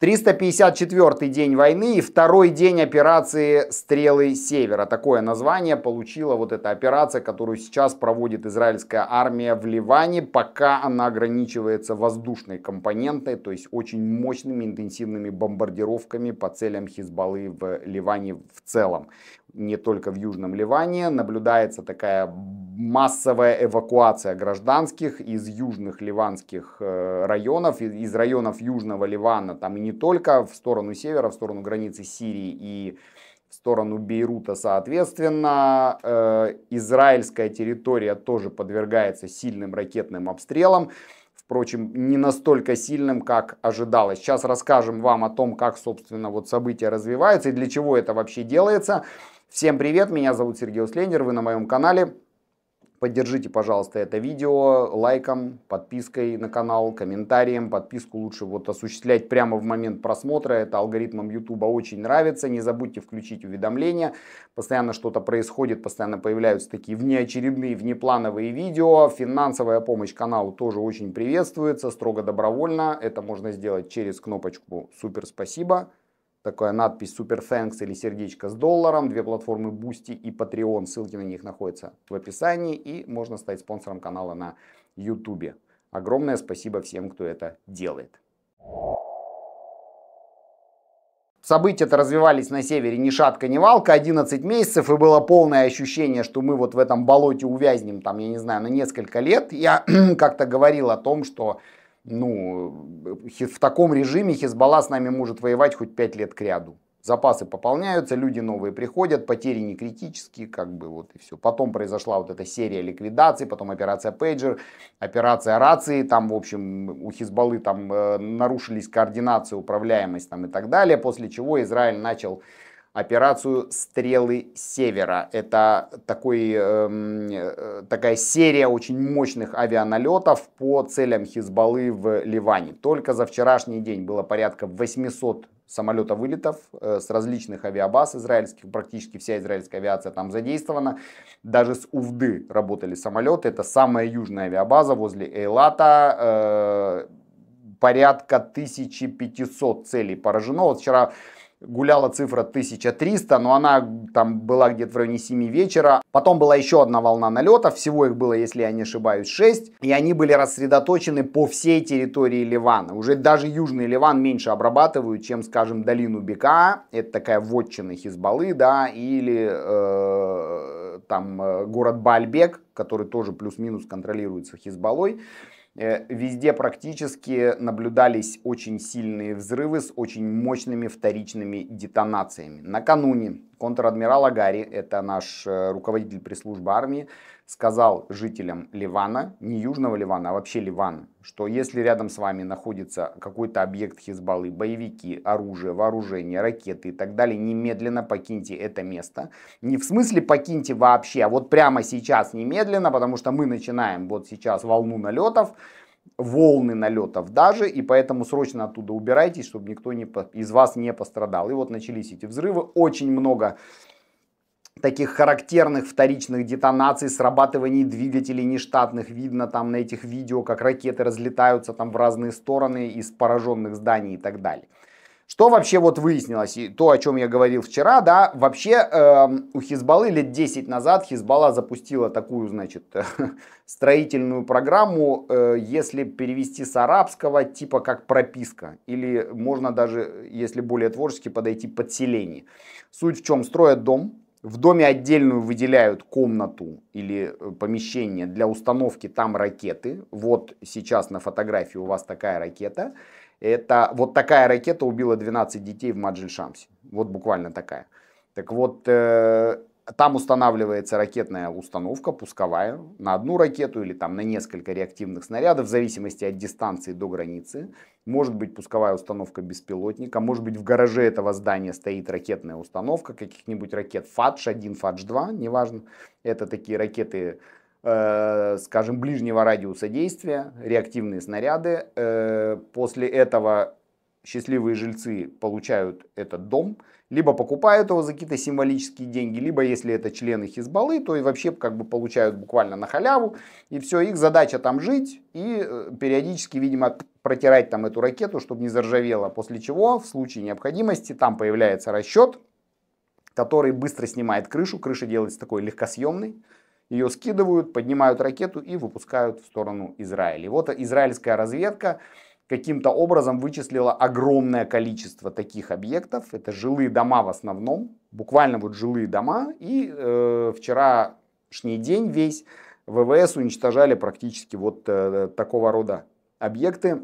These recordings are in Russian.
354 день войны и второй день операции «Стрелы Севера». Такое название получила вот эта операция, которую сейчас проводит израильская армия в Ливане, пока она ограничивается воздушной компонентой, то есть очень мощными интенсивными бомбардировками по целям Хизбаллы в Ливане в целом не только в Южном Ливане, наблюдается такая массовая эвакуация гражданских из южных ливанских э, районов, из районов Южного Ливана, там и не только, в сторону севера, в сторону границы Сирии и в сторону Бейрута, соответственно, э, израильская территория тоже подвергается сильным ракетным обстрелам. Впрочем, не настолько сильным, как ожидалось. Сейчас расскажем вам о том, как, собственно, вот события развиваются и для чего это вообще делается. Всем привет, меня зовут Сергей Услендер, вы на моем канале. Поддержите, пожалуйста, это видео лайком, подпиской на канал, комментарием. Подписку лучше вот осуществлять прямо в момент просмотра. Это алгоритмам YouTube очень нравится. Не забудьте включить уведомления. Постоянно что-то происходит, постоянно появляются такие внеочередные, внеплановые видео. Финансовая помощь каналу тоже очень приветствуется, строго добровольно. Это можно сделать через кнопочку «Супер спасибо» такая надпись Super Thanks или сердечко с долларом. Две платформы Boosty и Patreon. Ссылки на них находятся в описании. И можно стать спонсором канала на YouTube. Огромное спасибо всем, кто это делает. События-то развивались на севере ни шатка, ни валка, 11 месяцев, и было полное ощущение, что мы вот в этом болоте увязнем, там, я не знаю, на несколько лет. Я как-то говорил о том, что ну, э, в таком режиме Хизбалла с нами может воевать хоть пять лет к ряду. Запасы пополняются, люди новые приходят, потери не критические, как бы вот и все. Потом произошла вот эта серия ликвидаций, потом операция Пейджер, операция Рации, там, в общем, у Хизбаллы там э, нарушились координация, управляемость там и так далее, после чего Израиль начал операцию «Стрелы Севера». Это такой, эм, э, такая серия очень мощных авианалетов по целям Хизбаллы в Ливане. Только за вчерашний день было порядка 800 самолета вылетов э, с различных авиабаз израильских. Практически вся израильская авиация там задействована. Даже с Увды работали самолеты. Это самая южная авиабаза возле Эйлата. Э, порядка 1500 целей поражено. Вот вчера гуляла цифра 1300, но она там была где-то в районе 7 вечера. Потом была еще одна волна налетов, всего их было, если я не ошибаюсь, 6. И они были рассредоточены по всей территории Ливана. Уже даже южный Ливан меньше обрабатывают, чем, скажем, долину Бека. Это такая вотчина Хизбаллы, да, или э, там э, город Бальбек, который тоже плюс-минус контролируется Хизбаллой. Э, везде практически наблюдались очень сильные взрывы с очень мощными вторичными детонациями. Накануне контр-адмирал Агари, это наш э, руководитель пресс-службы армии, сказал жителям Ливана, не Южного Ливана, а вообще Ливана, что если рядом с вами находится какой-то объект Хизбаллы, боевики, оружие, вооружение, ракеты и так далее, немедленно покиньте это место. Не в смысле покиньте вообще, а вот прямо сейчас немедленно, потому что мы начинаем вот сейчас волну налетов, волны налетов даже, и поэтому срочно оттуда убирайтесь, чтобы никто не, из вас не пострадал. И вот начались эти взрывы, очень много таких характерных вторичных детонаций, срабатываний двигателей нештатных. Видно там на этих видео, как ракеты разлетаются там в разные стороны из пораженных зданий и так далее. Что вообще вот выяснилось, и то, о чем я говорил вчера, да, вообще э, у Хизбаллы лет 10 назад Хизбалла запустила такую, значит, строительную программу, э, если перевести с арабского, типа как прописка, или можно даже, если более творчески, подойти подселение. Суть в чем, строят дом, в доме отдельную выделяют комнату или э, помещение для установки там ракеты. Вот сейчас на фотографии у вас такая ракета. Это вот такая ракета убила 12 детей в Маджельшамсе. Вот буквально такая. Так вот, э, там устанавливается ракетная установка, пусковая, на одну ракету или там на несколько реактивных снарядов, в зависимости от дистанции до границы. Может быть пусковая установка беспилотника, может быть в гараже этого здания стоит ракетная установка, каких-нибудь ракет ФАДЖ-1, ФАДЖ-2, неважно. Это такие ракеты, э, скажем, ближнего радиуса действия, реактивные снаряды. Э, после этого счастливые жильцы получают этот дом, либо покупают его за какие-то символические деньги, либо если это члены Хизбаллы, то и вообще как бы получают буквально на халяву, и все, их задача там жить и э, периодически, видимо, протирать там эту ракету, чтобы не заржавела, после чего в случае необходимости там появляется расчет, который быстро снимает крышу, крыша делается такой легкосъемной, ее скидывают, поднимают ракету и выпускают в сторону Израиля. И вот израильская разведка каким-то образом вычислила огромное количество таких объектов. Это жилые дома в основном, буквально вот жилые дома. И э, вчерашний день весь ВВС уничтожали практически вот э, такого рода объекты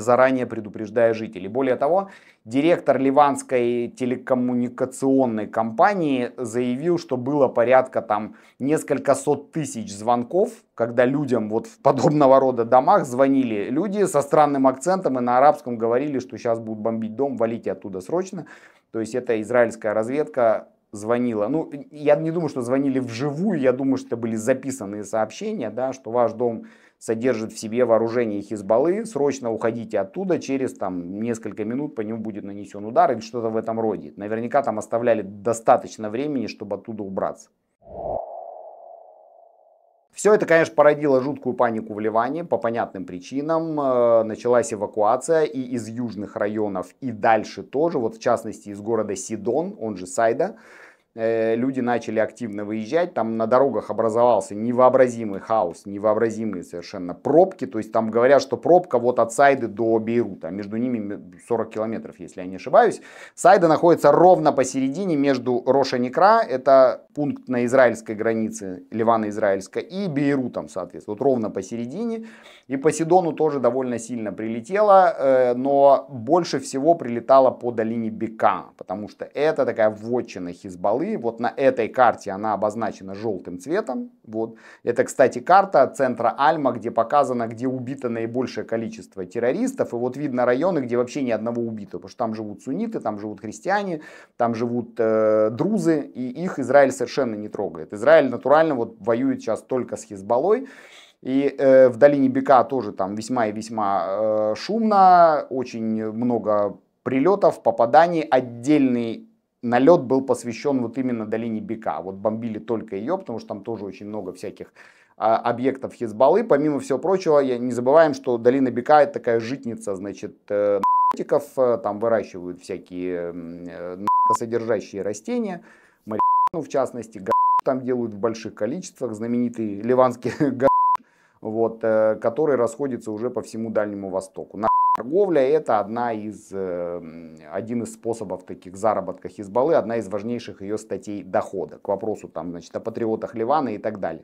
заранее предупреждая жителей. Более того, директор ливанской телекоммуникационной компании заявил, что было порядка там несколько сот тысяч звонков, когда людям вот в подобного рода домах звонили люди со странным акцентом и на арабском говорили, что сейчас будут бомбить дом, валите оттуда срочно. То есть это израильская разведка звонила. Ну, я не думаю, что звонили вживую, я думаю, что это были записанные сообщения, да, что ваш дом содержит в себе вооружение Хизбаллы, срочно уходите оттуда, через там, несколько минут по нему будет нанесен удар или что-то в этом роде. Наверняка там оставляли достаточно времени, чтобы оттуда убраться. Все это, конечно, породило жуткую панику в Ливане по понятным причинам. Э, началась эвакуация и из южных районов, и дальше тоже. Вот в частности из города Сидон, он же Сайда, Э, люди начали активно выезжать, там на дорогах образовался невообразимый хаос, невообразимые совершенно пробки, то есть там говорят, что пробка вот от Сайды до Бейрута, между ними 40 километров, если я не ошибаюсь. Сайда находится ровно посередине между роша это пункт на израильской границе Ливана-Израильска, и Бейрутом, соответственно, вот ровно посередине. И по Сидону тоже довольно сильно прилетело, э, но больше всего прилетало по долине Бека, потому что это такая вотчина Хизбаллы, страны. Вот на этой карте она обозначена желтым цветом. Вот. Это, кстати, карта центра Альма, где показано, где убито наибольшее количество террористов. И вот видно районы, где вообще ни одного убитого, потому что там живут сунниты, там живут христиане, там живут э, друзы, и их Израиль совершенно не трогает. Израиль натурально вот воюет сейчас только с Хизбаллой. И э, в долине Бека тоже там весьма и весьма э, шумно, очень много прилетов, попаданий. отдельный налет был посвящен вот именно долине Бека. Вот бомбили только ее, потому что там тоже очень много всяких а, объектов Хизбаллы. Помимо всего прочего, я, не забываем, что долина Бека это такая житница, значит, э, наркотиков. Э, там выращивают всякие э, содержащие растения, марихуану в частности, там делают в больших количествах, знаменитый ливанский вот, э, который расходится уже по всему Дальнему Востоку торговля – это одна из, эм, один из способов таких заработков Хизбаллы, одна из важнейших ее статей дохода. К вопросу там, значит, о патриотах Ливана и так далее.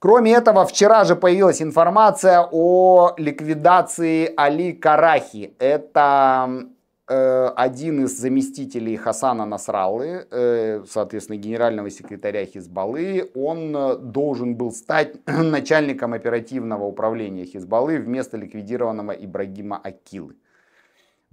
Кроме этого, вчера же появилась информация о ликвидации Али Карахи. Это Э, один из заместителей Хасана Насраллы, э, соответственно, генерального секретаря Хизбаллы, он э, должен был стать начальником оперативного управления Хизбаллы вместо ликвидированного Ибрагима Акилы.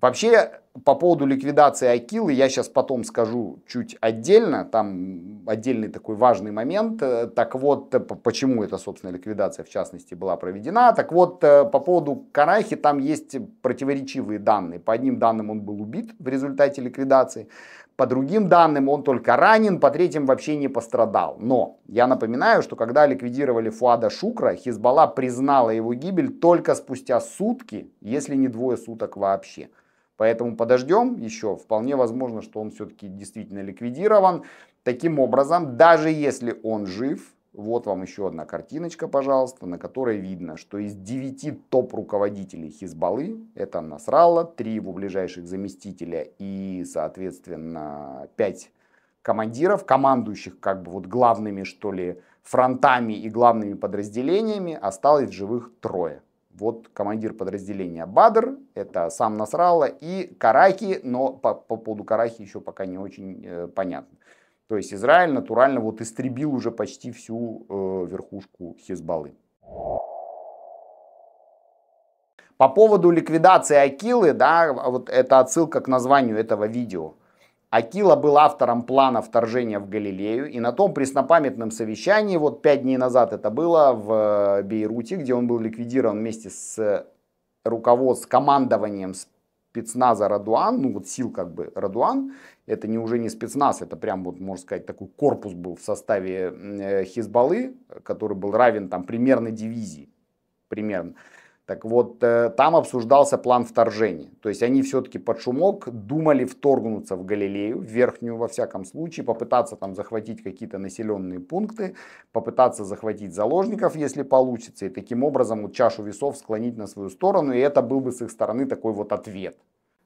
Вообще, по поводу ликвидации Акилы, я сейчас потом скажу чуть отдельно, там отдельный такой важный момент. Э, так вот, э, почему эта, собственно, ликвидация, в частности, была проведена. Так вот, э, по поводу Карахи там есть противоречивые данные. По одним данным он был убит в результате ликвидации, по другим данным он только ранен, по третьим вообще не пострадал. Но я напоминаю, что когда ликвидировали Фуада Шукра, Хизбалла признала его гибель только спустя сутки, если не двое суток вообще. Поэтому подождем еще. Вполне возможно, что он все-таки действительно ликвидирован. Таким образом, даже если он жив, вот вам еще одна картиночка, пожалуйста, на которой видно, что из 9 топ-руководителей Хизбаллы, это Насралла, 3 его ближайших заместителя и, соответственно, 5 командиров, командующих как бы вот главными, что ли, фронтами и главными подразделениями, осталось живых трое вот командир подразделения Бадр, это сам Насрала и Караки, но по, по поводу Караки еще пока не очень э, понятно. То есть Израиль натурально вот истребил уже почти всю э, верхушку Хизбаллы. По поводу ликвидации Акилы, да, вот это отсылка к названию этого видео – Акила был автором плана вторжения в Галилею, и на том преснопамятном совещании, вот пять дней назад это было в э, Бейруте, где он был ликвидирован вместе с э, руководством, командованием спецназа Радуан, ну вот сил как бы Радуан, это не уже не спецназ, это прям вот, можно сказать, такой корпус был в составе э, Хизбаллы, который был равен там примерно дивизии, примерно. Так вот, э, там обсуждался план вторжения. То есть они все-таки под шумок думали вторгнуться в Галилею, в верхнюю во всяком случае, попытаться там захватить какие-то населенные пункты, попытаться захватить заложников, если получится, и таким образом вот чашу весов склонить на свою сторону, и это был бы с их стороны такой вот ответ.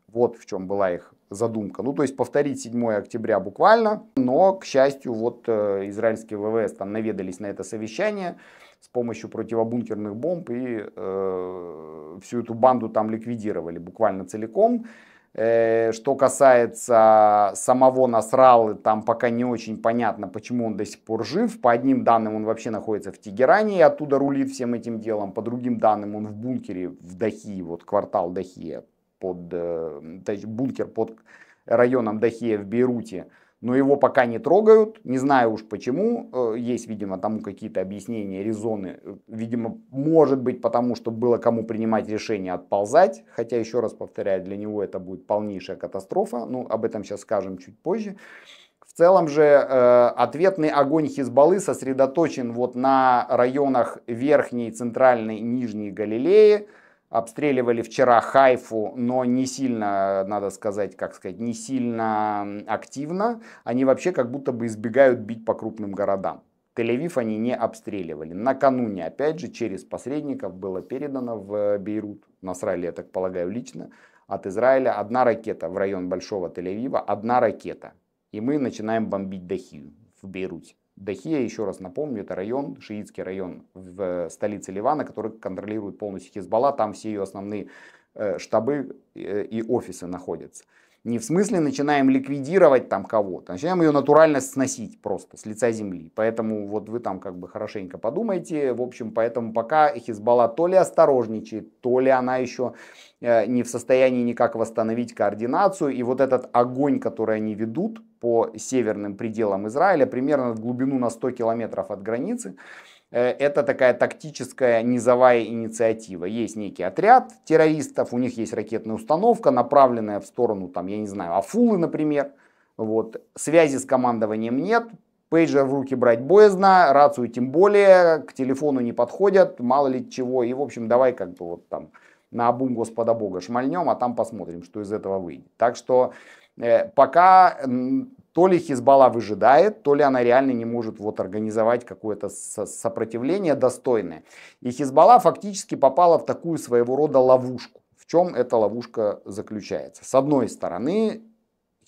Вот в чем была их задумка. Ну, то есть повторить 7 октября буквально, но, к счастью, вот э, израильские ВВС там наведались на это совещание, с помощью противобункерных бомб и э, всю эту банду там ликвидировали буквально целиком. Э, что касается самого Насралы, там пока не очень понятно, почему он до сих пор жив. По одним данным он вообще находится в Тегеране и оттуда рулит всем этим делом. По другим данным он в бункере в Дахи, вот квартал Дахи, под, э, бункер под районом Дахи в Бейруте но его пока не трогают, не знаю уж почему, э, есть, видимо, тому какие-то объяснения, резоны, э, видимо, может быть, потому что было кому принимать решение отползать, хотя, еще раз повторяю, для него это будет полнейшая катастрофа, ну, об этом сейчас скажем чуть позже. В целом же э, ответный огонь Хизбаллы сосредоточен вот на районах Верхней, Центральной, Нижней Галилеи, обстреливали вчера Хайфу, но не сильно, надо сказать, как сказать, не сильно активно. Они вообще как будто бы избегают бить по крупным городам. Тель-Авив они не обстреливали. Накануне, опять же, через посредников было передано в э, Бейрут, насрали, я так полагаю, лично, от Израиля одна ракета в район Большого Тель-Авива, одна ракета. И мы начинаем бомбить Дахию в Бейруте. Дахия, еще раз напомню, это район, шиитский район в э, столице Ливана, который контролирует полностью Хизбалла. Там все ее основные э, штабы э, и офисы находятся. Не в смысле начинаем ликвидировать там кого-то, начинаем ее натурально сносить просто с лица земли. Поэтому вот вы там как бы хорошенько подумайте. В общем, поэтому пока Хизбалла то ли осторожничает, то ли она еще э, не в состоянии никак восстановить координацию. И вот этот огонь, который они ведут по северным пределам Израиля, примерно в глубину на 100 километров от границы, Э, это такая тактическая низовая инициатива. Есть некий отряд террористов, у них есть ракетная установка, направленная в сторону, там, я не знаю, Афулы, например. Вот. Связи с командованием нет, пейджер в руки брать боязно, рацию тем более, к телефону не подходят, мало ли чего. И, в общем, давай как бы вот там на обум Господа Бога шмальнем, а там посмотрим, что из этого выйдет. Так что э, пока то ли Хизбалла выжидает, то ли она реально не может вот организовать какое-то сопротивление достойное. И Хизбалла фактически попала в такую своего рода ловушку. В чем эта ловушка заключается? С одной стороны,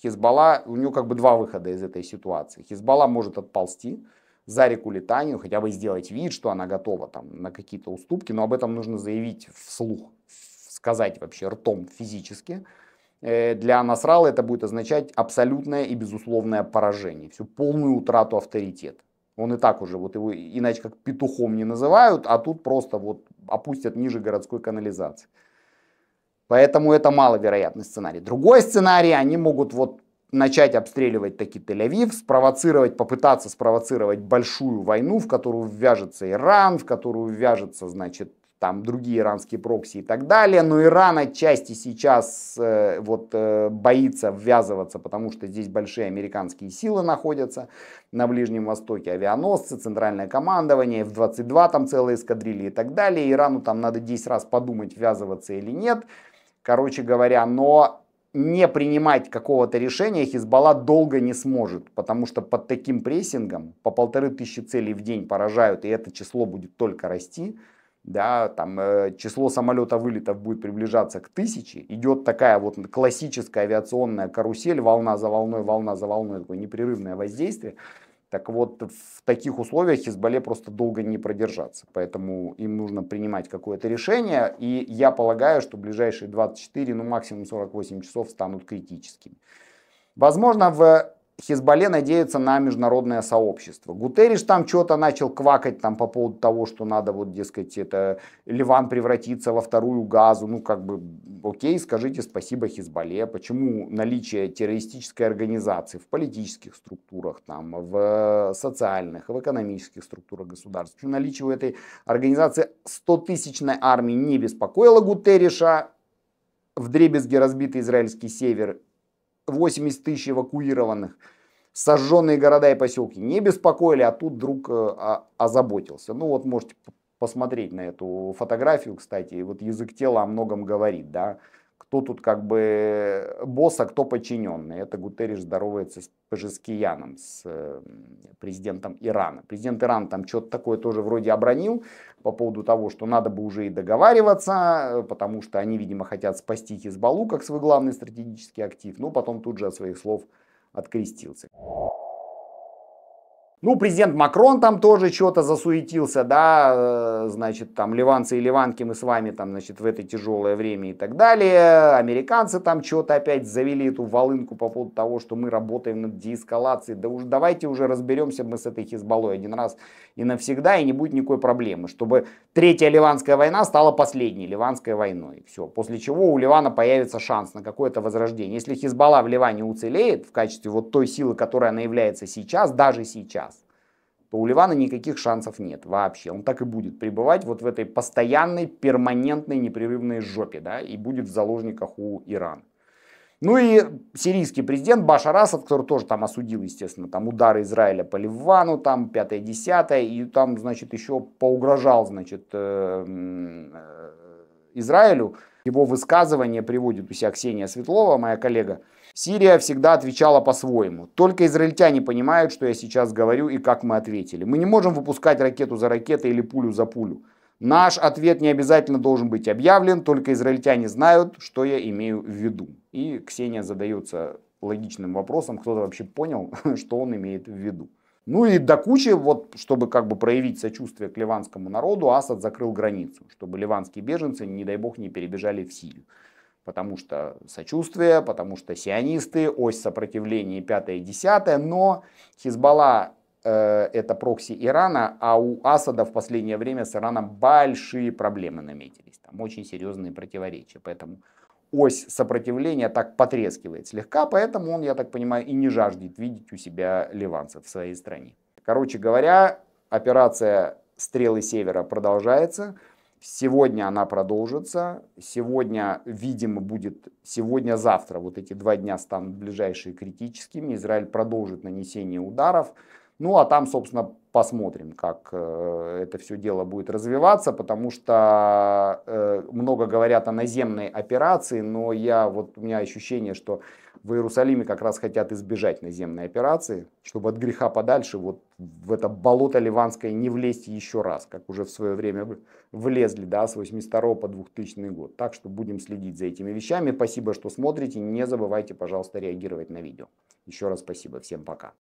Хизбалла, у нее как бы два выхода из этой ситуации. Хизбалла может отползти, за реку Литанию, хотя бы сделать вид, что она готова там на какие-то уступки, но об этом нужно заявить вслух, сказать вообще ртом физически. Э, для Насрала это будет означать абсолютное и безусловное поражение, всю полную утрату авторитета. Он и так уже, вот его иначе как петухом не называют, а тут просто вот опустят ниже городской канализации. Поэтому это маловероятный сценарий. Другой сценарий, они могут вот начать обстреливать таки Тель-Авив, спровоцировать, попытаться спровоцировать большую войну, в которую ввяжется Иран, в которую ввяжется, значит, там другие иранские прокси и так далее. Но Иран отчасти сейчас э, вот э, боится ввязываться, потому что здесь большие американские силы находятся на Ближнем Востоке, авианосцы, центральное командование, в 22 там целые эскадрильи и так далее. Ирану там надо 10 раз подумать, ввязываться или нет. Короче говоря, но не принимать какого-то решения Хизбалла долго не сможет, потому что под таким прессингом по полторы тысячи целей в день поражают, и это число будет только расти да, там э, число самолета вылетов будет приближаться к тысяче, идет такая вот классическая авиационная карусель, волна за волной, волна за волной, такое непрерывное воздействие. Так вот, в таких условиях Хизбалле просто долго не продержаться. Поэтому им нужно принимать какое-то решение. И я полагаю, что ближайшие 24, ну максимум 48 часов станут критическими. Возможно, в Хизбалле надеется на международное сообщество. Гутериш там что-то начал квакать там по поводу того, что надо вот, дескать, это Ливан превратиться во вторую газу. Ну, как бы, окей, скажите спасибо Хизбалле. Почему наличие террористической организации в политических структурах, там, в э, социальных, в экономических структурах государств, почему наличие у этой организации 100-тысячной армии не беспокоило Гутериша, в дребезге разбитый израильский север 80 тысяч эвакуированных, сожженные города и поселки не беспокоили, а тут друг э, а, озаботился. Ну вот можете посмотреть на эту фотографию, кстати, вот язык тела о многом говорит, да, кто тут как бы э, босс, а кто подчиненный. Это Гутерриш здоровается с Пожескияном, с эм, президентом Ирана. Президент Ирана там что-то такое тоже вроде обронил по поводу того, что надо бы уже и договариваться, э, потому что они, видимо, хотят спасти Хизбалу как свой главный стратегический актив, но потом тут же от своих слов открестился. Ну, президент Макрон там тоже что-то засуетился, да, э, значит, там, ливанцы и ливанки мы с вами там, значит, в это тяжелое время и так далее. Американцы там что-то опять завели эту волынку по поводу того, что мы работаем над деэскалацией. Да уж давайте уже разберемся мы с этой Хизбаллой один раз и навсегда, и не будет никакой проблемы, чтобы третья ливанская война стала последней ливанской войной. Все, после чего у Ливана появится шанс на какое-то возрождение. Если Хизбалла в Ливане уцелеет в качестве вот той силы, которая она является сейчас, даже сейчас, то у Ливана никаких шансов нет вообще. Он так и будет пребывать вот в этой постоянной, перманентной, непрерывной жопе, да, и будет в заложниках у Ирана. Ну и сирийский президент Башар Асад, который тоже там осудил, естественно, там удары Израиля по Ливану, там 5-10, и там, значит, еще поугрожал, значит, э, э, Израилю. Его высказывание приводит у себя Ксения Светлова, моя коллега, Сирия всегда отвечала по-своему. Только израильтяне понимают, что я сейчас говорю и как мы ответили. Мы не можем выпускать ракету за ракетой или пулю за пулю. Наш ответ не обязательно должен быть объявлен, только израильтяне знают, что я имею в виду. И Ксения задается логичным вопросом, кто-то вообще понял, что он имеет в виду. Ну и до кучи, вот, чтобы как бы проявить сочувствие к ливанскому народу, Асад закрыл границу, чтобы ливанские беженцы, не дай бог, не перебежали в Сирию потому что сочувствие, потому что сионисты, ось сопротивления 5 и 10, но Хизбалла э, это прокси Ирана, а у Асада в последнее время с Ираном большие проблемы наметились, там очень серьезные противоречия, поэтому ось сопротивления так потрескивает слегка, поэтому он, я так понимаю, и не жаждет видеть у себя ливанцев в своей стране. Короче говоря, операция «Стрелы севера» продолжается – Сегодня она продолжится, сегодня, видимо, будет, сегодня-завтра вот эти два дня станут ближайшие критическими, Израиль продолжит нанесение ударов, ну а там, собственно, посмотрим, как э, это все дело будет развиваться, потому что э, много говорят о наземной операции, но я вот у меня ощущение, что в Иерусалиме как раз хотят избежать наземной операции, чтобы от греха подальше вот в это болото ливанское не влезть еще раз, как уже в свое время влезли, да, с 82 по 2000 год. Так что будем следить за этими вещами. Спасибо, что смотрите. Не забывайте, пожалуйста, реагировать на видео. Еще раз спасибо. Всем пока.